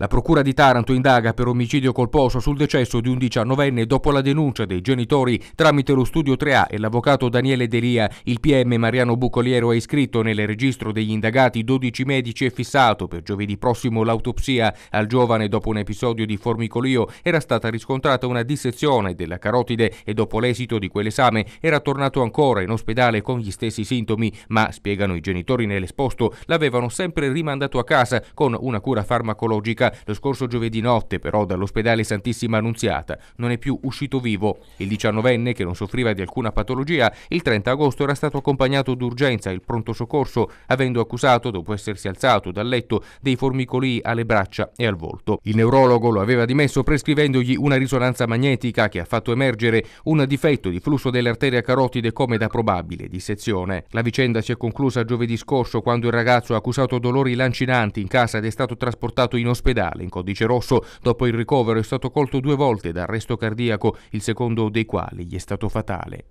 La Procura di Taranto indaga per omicidio colposo sul decesso di un diciannovenne dopo la denuncia dei genitori tramite lo studio 3A e l'avvocato Daniele Delia. Il PM Mariano Bucoliero ha iscritto nel registro degli indagati 12 medici e fissato per giovedì prossimo l'autopsia al giovane dopo un episodio di formicolio era stata riscontrata una dissezione della carotide e dopo l'esito di quell'esame era tornato ancora in ospedale con gli stessi sintomi, ma spiegano i genitori nell'esposto l'avevano sempre rimandato a casa con una cura farmacologica lo scorso giovedì notte, però dall'ospedale Santissima Annunziata. Non è più uscito vivo. Il 19enne, che non soffriva di alcuna patologia, il 30 agosto era stato accompagnato d'urgenza il pronto soccorso, avendo accusato, dopo essersi alzato dal letto, dei formicoli alle braccia e al volto. Il neurologo lo aveva dimesso prescrivendogli una risonanza magnetica che ha fatto emergere un difetto di flusso dell'arteria carotide come da probabile dissezione. La vicenda si è conclusa giovedì scorso quando il ragazzo ha accusato dolori lancinanti in casa ed è stato trasportato in ospedale ospedale in codice rosso. Dopo il ricovero è stato colto due volte da arresto cardiaco, il secondo dei quali gli è stato fatale.